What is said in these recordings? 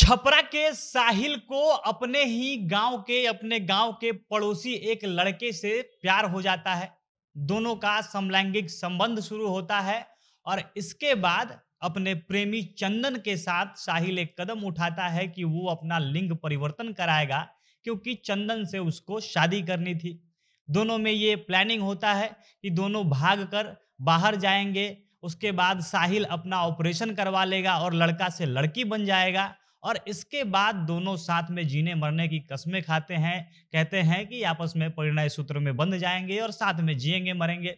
छपरा के साहिल को अपने ही गांव के अपने गांव के पड़ोसी एक लड़के से प्यार हो जाता है दोनों का समलैंगिक संबंध शुरू होता है और इसके बाद अपने प्रेमी चंदन के साथ साहिल एक कदम उठाता है कि वो अपना लिंग परिवर्तन कराएगा क्योंकि चंदन से उसको शादी करनी थी दोनों में ये प्लानिंग होता है कि दोनों भाग कर बाहर जाएंगे उसके बाद साहिल अपना ऑपरेशन करवा लेगा और लड़का से लड़की बन जाएगा और इसके बाद दोनों साथ में जीने मरने की कस्में खाते हैं कहते हैं कि आपस में परिणय सूत्र में बंध जाएंगे और साथ में जिएंगे मरेंगे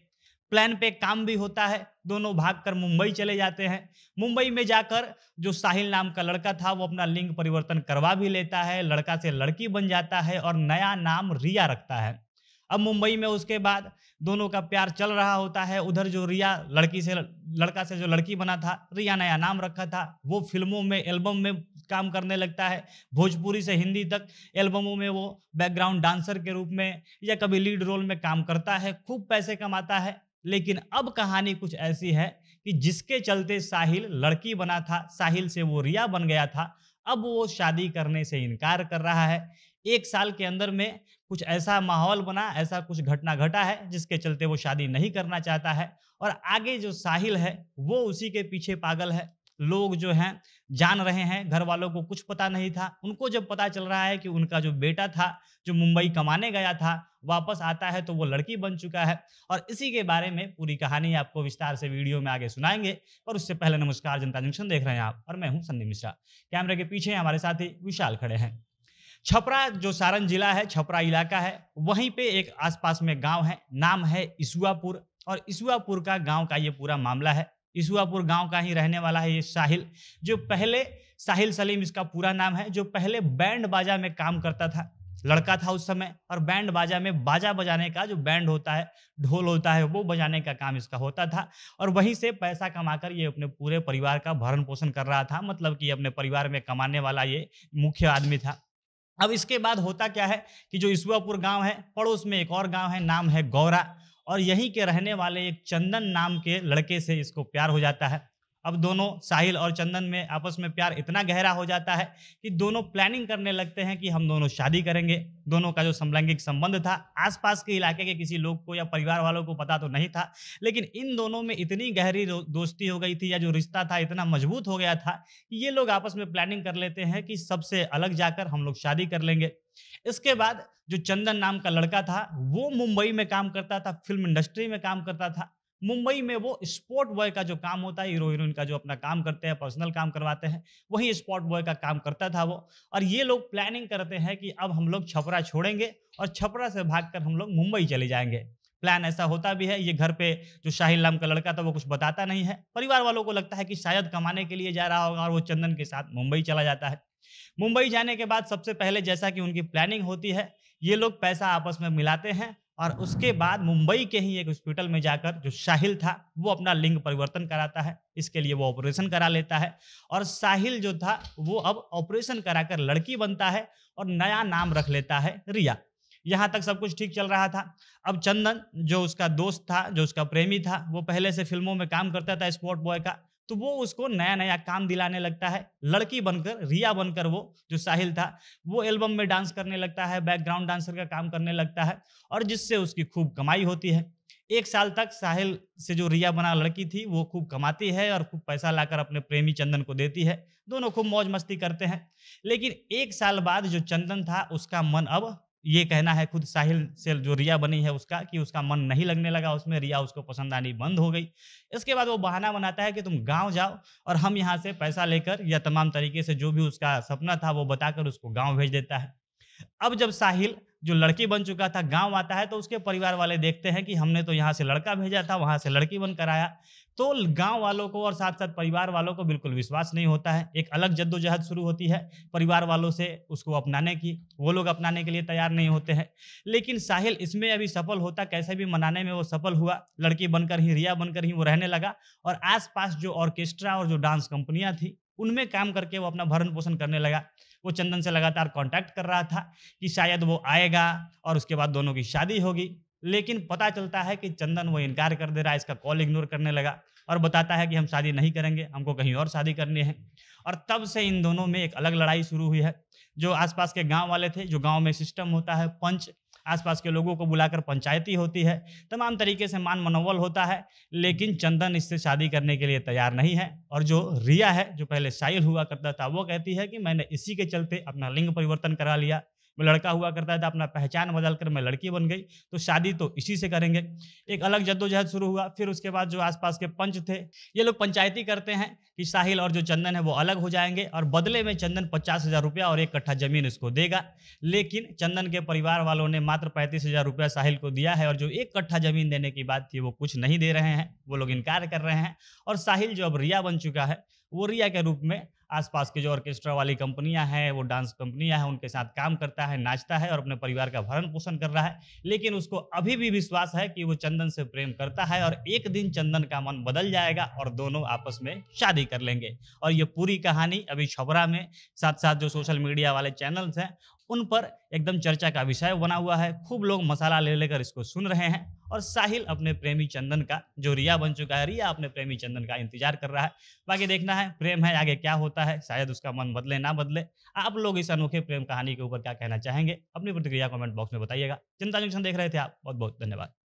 प्लान पे काम भी होता है दोनों भागकर मुंबई चले जाते हैं मुंबई में जाकर जो साहिल नाम का लड़का था वो अपना लिंग परिवर्तन करवा भी लेता है लड़का से लड़की बन जाता है और नया नाम रिया रखता है अब मुंबई में उसके बाद दोनों का प्यार चल रहा होता है उधर जो रिया लड़की से लड़का से जो लड़की बना था रिया नया नाम रखा था वो फिल्मों में एल्बम में काम करने लगता है भोजपुरी से हिंदी तक एल्बमों में वो बैकग्राउंड डांसर के रूप में या कभी लीड रोल में काम करता है खूब पैसे कमाता है लेकिन अब कहानी कुछ ऐसी है कि जिसके चलते साहिल लड़की बना था साहिल से वो रिया बन गया था अब वो शादी करने से इनकार कर रहा है एक साल के अंदर में कुछ ऐसा माहौल बना ऐसा कुछ घटना घटा है जिसके चलते वो शादी नहीं करना चाहता है और आगे जो साहिल है वो उसी के पीछे पागल है लोग जो हैं जान रहे हैं घर वालों को कुछ पता नहीं था उनको जब पता चल रहा है कि उनका जो बेटा था जो मुंबई कमाने गया था वापस आता है तो वो लड़की बन चुका है और इसी के बारे में पूरी कहानी आपको विस्तार से वीडियो में आगे सुनाएंगे पर उससे पहले नमस्कार जनता जंक्शन देख रहे हैं आप और मैं हूँ संदीप मिश्रा कैमरे के पीछे हमारे साथी विशाल खड़े हैं छपरा जो सारण जिला है छपरा इलाका है वहीं पे एक आसपास में गांव है नाम है इसुआपुर और इसुआपुर का गांव का ये पूरा मामला है इसुआपुर गांव का ही रहने वाला है ये साहिल जो पहले साहिल सलीम इसका पूरा नाम है जो पहले बैंड बाजा में काम करता था लड़का था उस समय और बैंड बाजा में बाजा बजाने का जो बैंड होता है ढोल होता है वो बजाने का काम इसका होता था और वहीं से पैसा कमाकर ये अपने पूरे परिवार का भरण पोषण कर रहा था मतलब कि अपने परिवार में कमाने वाला ये मुख्य आदमी था अब इसके बाद होता क्या है कि जो इसुआपुर गांव है पड़ोस में एक और गांव है नाम है गौरा और यहीं के रहने वाले एक चंदन नाम के लड़के से इसको प्यार हो जाता है अब दोनों साहिल और चंदन में आपस में प्यार इतना गहरा हो जाता है कि दोनों प्लानिंग करने लगते हैं कि हम दोनों शादी करेंगे दोनों का जो समलैंगिक संबंध था आसपास के इलाके के किसी लोग को या परिवार वालों को पता तो नहीं था लेकिन इन दोनों में इतनी गहरी दोस्ती हो गई थी या जो रिश्ता था इतना मजबूत हो गया था कि ये लोग आपस में प्लानिंग कर लेते हैं कि सबसे अलग जाकर हम लोग शादी कर लेंगे इसके बाद जो चंदन नाम का लड़का था वो मुंबई में काम करता था फिल्म इंडस्ट्री में काम करता था मुंबई में वो स्पोर्ट बॉय का जो काम होता है हीरो हीरोइन का जो अपना काम करते हैं पर्सनल काम करवाते हैं वही स्पोर्ट बॉय का काम करता था वो और ये लोग प्लानिंग करते हैं कि अब हम लोग छपरा छोड़ेंगे और छपरा से भागकर हम लोग मुंबई चले जाएंगे प्लान ऐसा होता भी है ये घर पे जो शाहिल नाम का लड़का था वो कुछ बताता नहीं है परिवार वालों को लगता है कि शायद कमाने के लिए जा रहा होगा और वो चंदन के साथ मुंबई चला जाता है मुंबई जाने के बाद सबसे पहले जैसा कि उनकी प्लानिंग होती है ये लोग पैसा आपस में मिलाते हैं और उसके बाद मुंबई के ही एक हॉस्पिटल में जाकर जो साहिल था वो अपना लिंग परिवर्तन कराता है इसके लिए वो ऑपरेशन करा लेता है और साहिल जो था वो अब ऑपरेशन कराकर लड़की बनता है और नया नाम रख लेता है रिया यहाँ तक सब कुछ ठीक चल रहा था अब चंदन जो उसका दोस्त था जो उसका प्रेमी था वो पहले से फिल्मों में काम करता था स्पोर्ट बॉय का तो वो उसको नया नया काम दिलाने लगता है लड़की बनकर रिया बनकर वो जो साहिल था वो एल्बम में डांस करने लगता है बैकग्राउंड डांसर का काम करने लगता है और जिससे उसकी खूब कमाई होती है एक साल तक साहिल से जो रिया बना लड़की थी वो खूब कमाती है और खूब पैसा लाकर अपने प्रेमी चंदन को देती है दोनों खूब मौज मस्ती करते हैं लेकिन एक साल बाद जो चंदन था उसका मन अब ये कहना है खुद साहिल से जो रिया बनी है उसका कि उसका मन नहीं लगने लगा उसमें रिया उसको पसंद आनी बंद हो गई इसके बाद वो बहाना बनाता है कि तुम गांव जाओ और हम यहाँ से पैसा लेकर या तमाम तरीके से जो भी उसका सपना था वो बताकर उसको गांव भेज देता है अब जब साहिल जो लड़की बन चुका था गांव आता है तो उसके परिवार वाले देखते हैं कि हमने तो यहाँ से लड़का भेजा था वहां से लड़की बनकर आया तो गांव वालों को और साथ साथ परिवार वालों को बिल्कुल विश्वास नहीं होता है एक अलग जद्दोजहद शुरू होती है परिवार वालों से उसको अपनाने की वो लोग अपनाने के लिए तैयार नहीं होते हैं लेकिन साहिल इसमें अभी सफल होता कैसे भी मनाने में वो सफल हुआ लड़की बनकर ही रिया बनकर ही वो रहने लगा और आस जो ऑर्केस्ट्रा और जो डांस कंपनियां थी उनमें काम करके वो अपना भरण पोषण करने लगा वो चंदन से लगातार कांटेक्ट कर रहा था कि शायद वो आएगा और उसके बाद दोनों की शादी होगी लेकिन पता चलता है कि चंदन वो इनकार कर दे रहा है इसका कॉल इग्नोर करने लगा और बताता है कि हम शादी नहीं करेंगे हमको कहीं और शादी करनी है और तब से इन दोनों में एक अलग लड़ाई शुरू हुई है जो आसपास के गांव वाले थे जो गांव में सिस्टम होता है पंच आसपास के लोगों को बुलाकर पंचायती होती है तमाम तरीके से मान मनोबल होता है लेकिन चंदन इससे शादी करने के लिए तैयार नहीं है और जो रिया है जो पहले शायल हुआ करता था वो कहती है कि मैंने इसी के चलते अपना लिंग परिवर्तन करा लिया मैं लड़का हुआ करता था अपना पहचान बदल कर मैं लड़की बन गई तो शादी तो इसी से करेंगे एक अलग जद्दोजहद शुरू हुआ फिर उसके बाद जो आसपास के पंच थे ये लोग पंचायती करते हैं कि साहिल और जो चंदन है वो अलग हो जाएंगे और बदले में चंदन पचास हज़ार रुपया और एक कट्ठा जमीन उसको देगा लेकिन चंदन के परिवार वालों ने मात्र पैंतीस हज़ार रुपया साहिल को दिया है और जो एक कट्ठा जमीन देने की बात थी वो कुछ नहीं दे रहे हैं वो लोग इनकार कर रहे हैं और साहिल जो अब रिया बन चुका है वो रिया के रूप में आसपास के जो ऑर्केस्ट्रा वाली कंपनियां हैं वो डांस कंपनियां हैं उनके साथ काम करता है नाचता है और अपने परिवार का भरण पोषण कर रहा है लेकिन उसको अभी भी विश्वास है कि वो चंदन से प्रेम करता है और एक दिन चंदन का मन बदल जाएगा और दोनों आपस में शादी कर लेंगे और ये पूरी कहानी अभी छबरा में साथ साथ जो सोशल मीडिया वाले चैनल्स हैं उन पर एकदम चर्चा का विषय बना हुआ है खूब लोग मसाला ले लेकर इसको सुन रहे हैं और साहिल अपने प्रेमी चंदन का जो रिया बन चुका है रिया अपने प्रेमी चंदन का इंतजार कर रहा है बाकी देखना है प्रेम है आगे क्या होता है शायद उसका मन बदले ना बदले आप लोग इस अनोखे प्रेम कहानी के ऊपर क्या कहना चाहेंगे अपनी प्रतिक्रिया कॉमेंट बॉक्स में बताइएगा जनता जंक्शन देख रहे थे आप बहुत बहुत धन्यवाद